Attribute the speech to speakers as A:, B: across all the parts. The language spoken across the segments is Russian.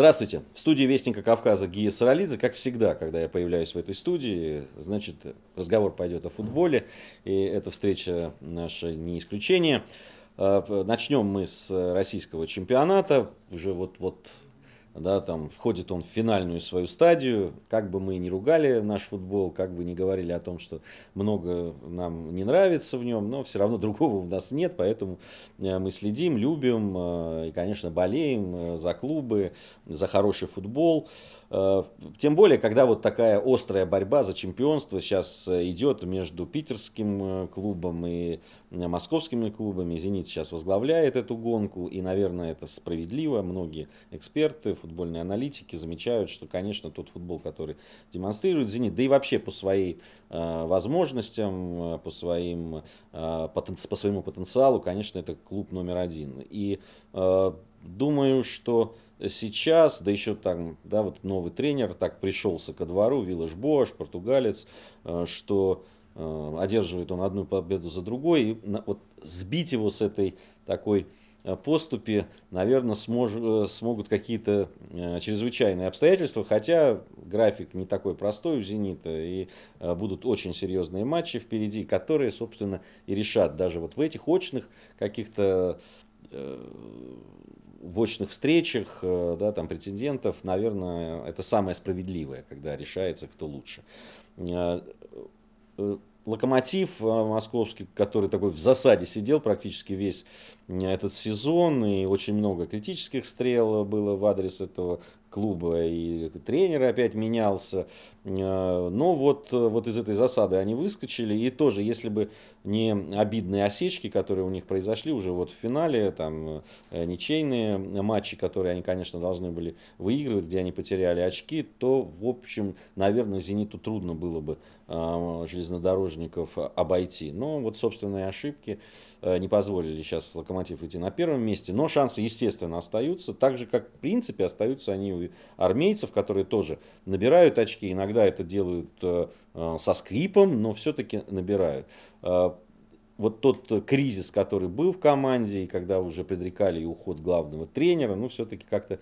A: Здравствуйте. В студии Вестника Кавказа Гия Саралидзе. Как всегда, когда я появляюсь в этой студии, значит, разговор пойдет о футболе. И эта встреча наша не исключение. А, начнем мы с российского чемпионата. Уже вот-вот да, там входит он в финальную свою стадию, как бы мы ни ругали наш футбол, как бы ни говорили о том, что много нам не нравится в нем, но все равно другого у нас нет, поэтому э, мы следим, любим э, и, конечно, болеем э, за клубы, за хороший футбол. Тем более, когда вот такая острая борьба за чемпионство сейчас идет между питерским клубом и Э, московскими клубами. «Зенит» сейчас возглавляет эту гонку, и, наверное, это справедливо. Многие эксперты, футбольные аналитики замечают, что, конечно, тот футбол, который демонстрирует «Зенит», да и вообще по своей э, возможностям, э, по, своим, э, потен- по своему потенциалу, конечно, это клуб номер один. И э, думаю, что сейчас, да еще там, да, вот новый тренер так пришелся ко двору, Виллаш Бош, португалец, э, что Э, одерживает он одну победу за другой. И вот сбить его с этой такой э, поступи, наверное, смож, э, смогут какие-то чрезвычайные обстоятельства, хотя график не такой простой у «Зенита», и будут очень серьезные матчи впереди, которые, собственно, и решат даже вот в этих очных каких-то в очных встречах да, там, претендентов, наверное, это самое справедливое, когда решается, кто лучше. Uh, Локомотив э, московский, который такой в засаде сидел практически весь э, этот сезон, и очень много критических стрел было в адрес этого клуба, и тренер опять менялся. Э, Но ну вот, вот из этой засады они выскочили, и тоже, если бы не обидные осечки, которые у них произошли уже вот в финале, там ничейные матчи, которые они, конечно, должны были выигрывать, где они потеряли очки, то, в общем, наверное, «Зениту» трудно было бы железнодорожный художников э, обойти. Но вот собственные ошибки э, не позволили сейчас Локомотив идти на первом месте. Но шансы, естественно, остаются. Так же, как, в принципе, остаются они у армейцев, которые тоже набирают очки. Иногда это делают э, со скрипом, но все-таки набирают вот тот кризис, который был в команде, и когда уже предрекали уход главного тренера, ну, все-таки как-то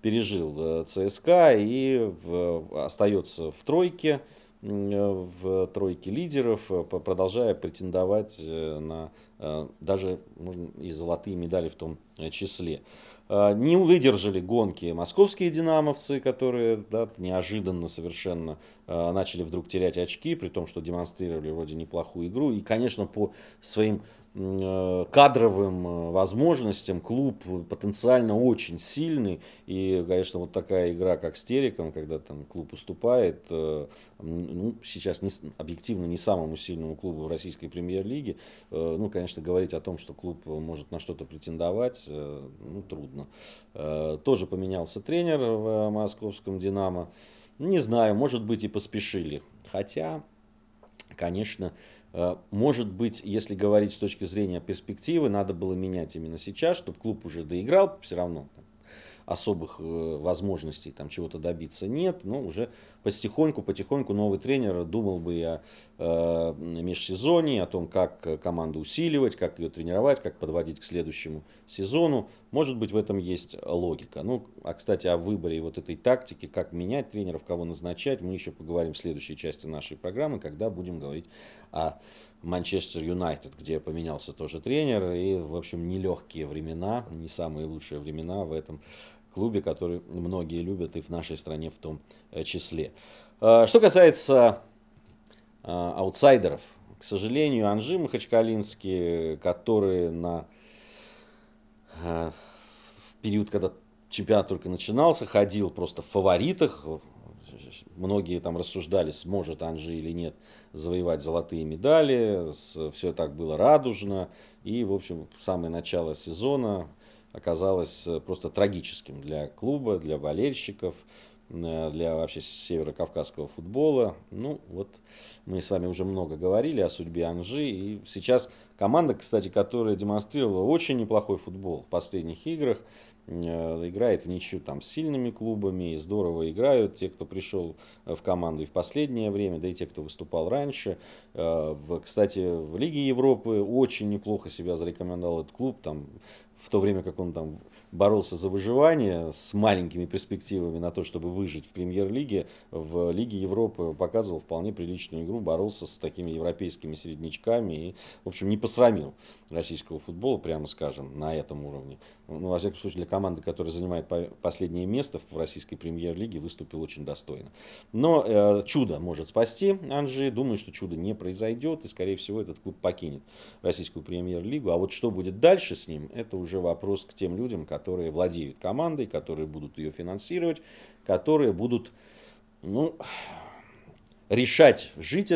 A: пережил ЦСКА и в, остается в тройке. Э, в тройке лидеров, э, продолжая претендовать э, на Э, даже можно, и золотые медали в том э, числе. Э, не выдержали гонки московские динамовцы, которые да, неожиданно совершенно начали вдруг терять очки, при том, что демонстрировали вроде неплохую игру. И, конечно, по своим кадровым возможностям клуб потенциально очень сильный. И, конечно, вот такая игра, как с Териком, когда там клуб уступает, ну, сейчас не, объективно не самому сильному клубу в российской премьер-лиге, ну, конечно, конечно, говорить о том, что клуб может на что-то претендовать, э, ну, трудно. Э, тоже поменялся тренер в московском «Динамо». Не знаю, может быть, и поспешили. Хотя, конечно, э, может быть, если говорить с точки зрения перспективы, надо было менять именно сейчас, чтобы клуб уже доиграл все равно особых э, возможностей там чего-то добиться нет, но уже потихоньку, потихоньку новый тренер думал бы я о э, о том, как э, команду усиливать, как ее тренировать, как подводить к следующему сезону. Может быть, в этом есть логика. Ну, а, кстати, о выборе вот этой тактики, как менять тренеров, кого назначать, мы еще поговорим в следующей части нашей программы, когда будем говорить о Манчестер Юнайтед, где поменялся тоже тренер. И, в общем, нелегкие времена, не самые лучшие времена в этом клубе, который многие любят и в нашей стране в том э, числе. Э, что касается э, аутсайдеров, к сожалению, Анжи Махачкалинские, которые на в период, когда чемпионат только начинался, ходил просто в фаворитах. Многие там рассуждали, сможет Анжи или нет завоевать золотые медали. Все так было радужно. И, в общем, самое начало сезона оказалось э, просто трагическим для клуба, для болельщиков, э, для вообще северокавказского футбола. Ну, вот мы с вами уже много говорили о судьбе Анжи. И сейчас команда, кстати, которая демонстрировала очень неплохой футбол в последних играх, э, играет в ничью там с сильными клубами, и здорово играют те, кто пришел в команду и в последнее время, да и те, кто выступал раньше. Кстати, в Лиге Европы очень неплохо себя зарекомендовал этот клуб, там в то время как он там боролся за выживание с маленькими перспективами на то, чтобы выжить в премьер-лиге, в Лиге Европы показывал вполне приличную игру, боролся с такими европейскими середнячками и, в общем, не посрамил российского футбола, прямо скажем, на этом уровне. Ну, во всяком случае, для команды, которая занимает последнее место в российской премьер-лиге, выступил очень достойно. Но э, чудо может спасти Анжи. Думаю, что чудо не произойдет, и, скорее всего, этот клуб покинет российскую премьер-лигу. А вот что будет дальше с ним, это уже вопрос к тем людям, которые которые владеют командой, которые будут ее финансировать, которые будут ну, решать, жить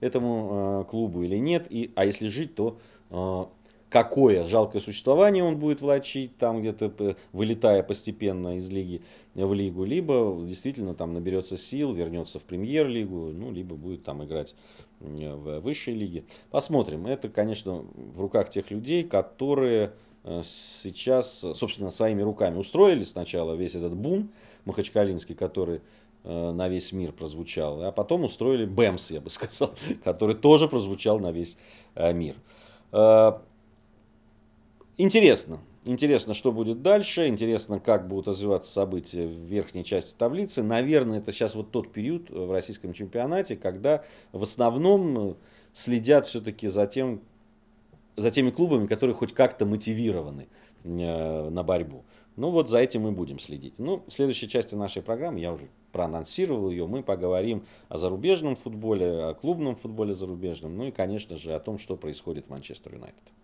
A: этому э, клубу или нет, и, а если жить, то э, какое жалкое существование он будет влачить, там где-то вылетая постепенно из лиги в лигу, либо действительно там наберется сил, вернется в премьер-лигу, ну, либо будет там играть э, в высшей лиге. Посмотрим. Это, конечно, в руках тех людей, которые Э, сейчас, собственно, своими руками устроили сначала весь этот бум махачкалинский, который э, на весь мир прозвучал, а потом устроили БЭМС, я бы сказал, который тоже прозвучал на весь э, мир. Интересно. Интересно, что будет дальше, интересно, как будут развиваться события в верхней части таблицы. Наверное, это сейчас вот тот период в российском чемпионате, когда в основном следят все-таки за тем, за теми клубами, которые хоть как-то мотивированы э, на борьбу. Ну вот за этим мы будем следить. Ну, в следующей части нашей программы, я уже проанонсировал ее, мы поговорим о зарубежном футболе, о клубном футболе зарубежном, ну и, конечно же, о том, что происходит в Манчестер Юнайтед.